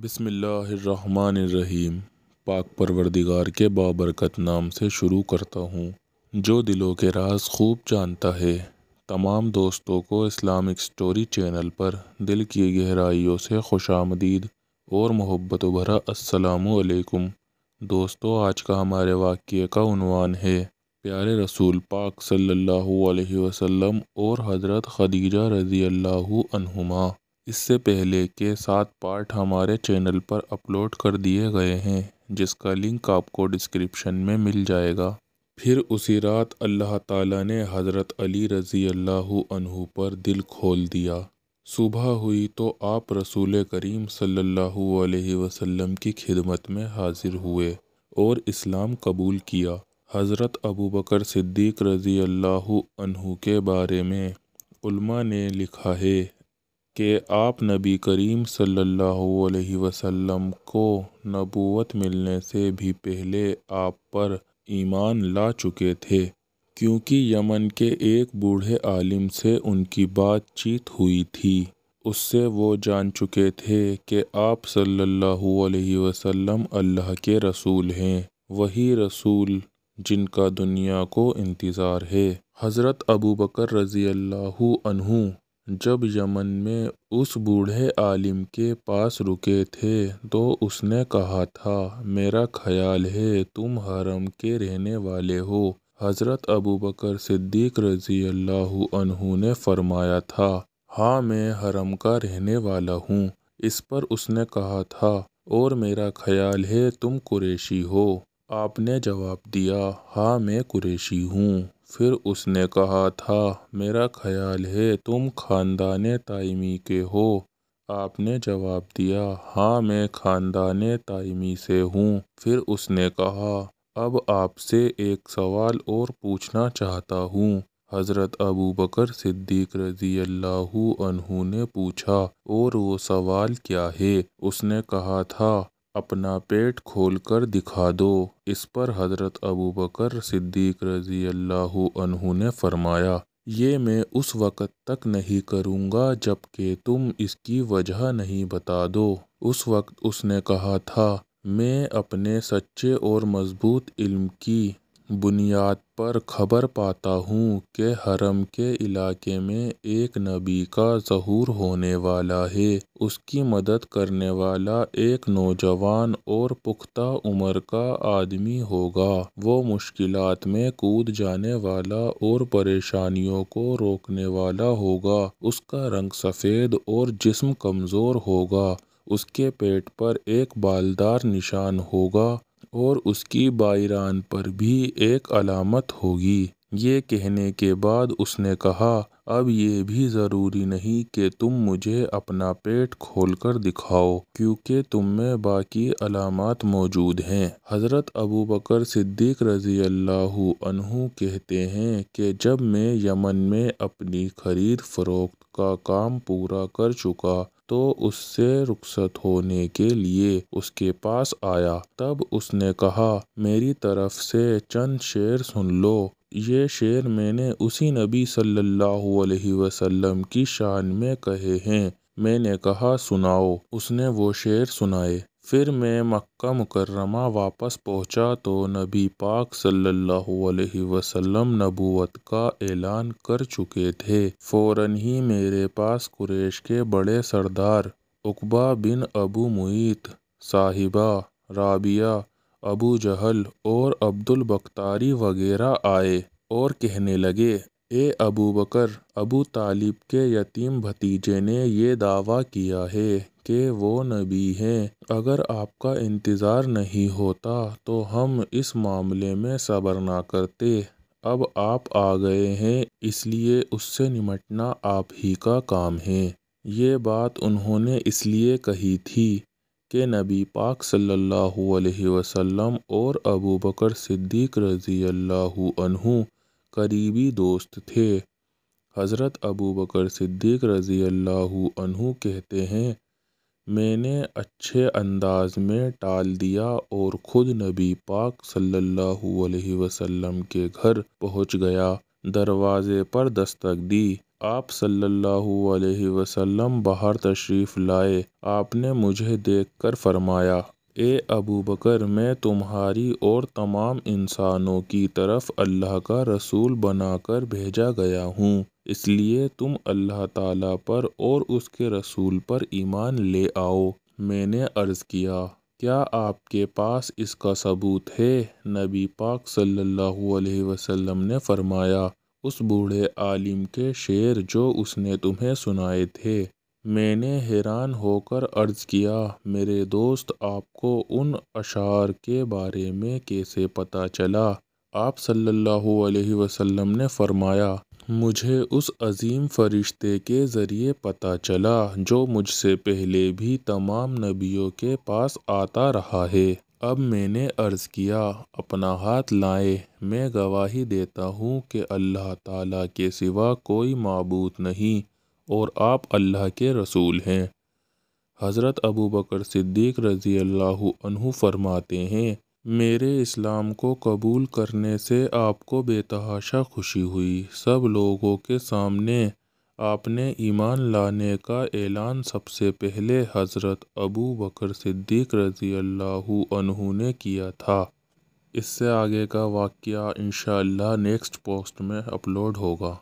बसमीम पाक परवरदिगार के बाबरकत नाम से शुरू करता हूँ जो दिलों के राज खूब जानता है तमाम दोस्तों को इस्लामिक स्टोरी चैनल पर दिल की गहराइयों से खुश आमदीद और मोहब्बत भरा असलकुम दोस्तों आज का हमारे वाक्य का उनवान है प्यारे रसूल पाक सल्लल्लाहु अलैहि वसल्लम और हज़रत खदीजा रज़ी अल्लाह इससे पहले के सात पार्ट हमारे चैनल पर अपलोड कर दिए गए हैं जिसका लिंक आपको डिस्क्रिप्शन में मिल जाएगा फिर उसी रात अल्लाह ताला ने हज़रत अली रज़ी अल्लाह पर दिल खोल दिया सुबह हुई तो आप रसूल करीम सल्लल्लाहु अलैहि वसल्लम की खिदमत में हाजिर हुए और इस्लाम कबूल किया हज़रत अबू बकर सिद्दीक रज़ी अल्लाह के बारे में उल्मा ने लिखा है कि आप नबी करीम सल्लल्लाहु अलैहि वसल्लम को नबूवत मिलने से भी पहले आप पर ईमान ला चुके थे क्योंकि यमन के एक बूढ़े आलिम से उनकी बातचीत हुई थी उससे वो जान चुके थे कि आप सल्लल्लाहु अलैहि वसल्लम अल्लाह के रसूल हैं वही रसूल जिनका दुनिया को इंतज़ार है हज़रत अबू बकर रज़ी अल्लाह जब यमन में उस बूढ़े आलिम के पास रुके थे तो उसने कहा था मेरा ख्याल है तुम हरम के रहने वाले हो हज़रत अबू बकर सिद्दीक रज़ी अल्लाह ने फरमाया था हाँ मैं हरम का रहने वाला हूँ इस पर उसने कहा था और मेरा ख्याल है तुम कुरेशी हो आपने जवाब दिया हाँ मैं कुरेशी हूँ फिर उसने कहा था मेरा ख़्याल है तुम ख़ानदान तयमी के हो आपने जवाब दिया हाँ मैं ख़ानदान तयमी से हूँ फिर उसने कहा अब आपसे एक सवाल और पूछना चाहता हूँ हज़रत अबू बकर सिद्दीक रज़ी अल्लाह ने पूछा और वो सवाल क्या है उसने कहा था अपना पेट खोलकर दिखा दो इस पर हज़रत अबू बकर सिद्दीक रज़ी अल्लाह ने फ़रमाया ये मैं उस वक़्त तक नहीं करूँगा जबकि तुम इसकी वजह नहीं बता दो उस वक़्त उसने कहा था मैं अपने सच्चे और मज़बूत इल्म की बुनियाद पर खबर पाता हूँ कि हरम के इलाके में एक नबी का ज़हूर होने वाला है उसकी मदद करने वाला एक नौजवान और पुख्ता उम्र का आदमी होगा वो मुश्किलात में कूद जाने वाला और परेशानियों को रोकने वाला होगा उसका रंग सफ़ेद और जिस्म कमज़ोर होगा उसके पेट पर एक बालदार निशान होगा और उसकी बाईरान पर भी एक अलामत होगी ये कहने के बाद उसने कहा अब ये भी ज़रूरी नहीं कि तुम मुझे अपना पेट खोलकर दिखाओ क्योंकि तुम में बाकी अलामत मौजूद हैं हज़रत अबू बकर सिद्दीक रज़ी अल्लाह अनहु कहते हैं कि जब मैं यमन में अपनी खरीद फरोख्त का काम पूरा कर चुका तो उससे रुखसत होने के लिए उसके पास आया तब उसने कहा मेरी तरफ से चंद शेर सुन लो ये शेर मैंने उसी नबी सल्लल्लाहु अलैहि वसल्लम की शान में कहे हैं मैंने कहा सुनाओ उसने वो शेर सुनाए फिर मैं मक्का मुकर्रमा वापस पहुँचा तो नबी पाक सल्लल्लाहु अलैहि वसल्लम नबूवत का ऐलान कर चुके थे फ़ौरन ही मेरे पास कुरेश के बड़े सरदार उकबा बिन अबू मुईत साहिबा राबिया अबू जहल और अब्दुल बख्तारी वगैरह आए और कहने लगे ए अबूबकर अबू तालिब के यतीम भतीजे ने ये दावा किया है कि वो नबी हैं अगर आपका इंतज़ार नहीं होता तो हम इस मामले में सब्र ना करते अब आप आ गए हैं इसलिए उससे निमटना आप ही का काम है ये बात उन्होंने इसलिए कही थी कि नबी पाक सल्लल्लाहु अलैहि वसल्लम और अबू बकर सिद्दीक़ रज़ी अल्लाह करीबी दोस्त थे हज़रत अबू बकर सिद्दीक़ रज़ी अल्लाह कहते हैं मैंने अच्छे अंदाज में टाल दिया और ख़ुद नबी पाक सल्लल्लाहु अलैहि वसल्लम के घर पहुंच गया दरवाज़े पर दस्तक दी आप सल्लल्लाहु अलैहि वसल्लम बाहर तशरीफ़ लाए आपने मुझे देखकर फरमाया ए अबू बकर मैं तुम्हारी और तमाम इंसानों की तरफ अल्लाह का रसूल बनाकर भेजा गया हूँ इसलिए तुम अल्लाह ताला पर और उसके रसूल पर ईमान ले आओ मैंने अर्ज़ किया क्या आपके पास इसका सबूत है नबी पाक सल्लल्लाहु अलैहि वसल्लम ने फरमाया उस बूढ़े आलिम के शेर जो उसने तुम्हें सुनाए थे मैंने हैरान होकर अर्ज़ किया मेरे दोस्त आपको उन अशार के बारे में कैसे पता चला आप सल्लल्लाहु अलैहि वसल्लम ने फ़रमाया मुझे उस अज़ीम फ़रिश्ते के ज़रिए पता चला जो मुझसे पहले भी तमाम नबियों के पास आता रहा है अब मैंने अर्ज़ किया अपना हाथ लाए मैं गवाही देता हूँ कि अल्लाह ताला के सिवा कोई मबूत नहीं और आप अल्लाह के रसूल हैं हज़रत अबू बकर सिद्दीक रज़ी अल्लाह फरमाते हैं मेरे इस्लाम को कबूल करने से आपको बेतहाशा खुशी हुई सब लोगों के सामने आपने ईमान लाने का ऐलान सबसे पहले हज़रत अबू बकर सिद्दीक रज़ी अल्लाह ने किया था इससे आगे का वाक़ इनशा नेक्स्ट पोस्ट में अपलोड होगा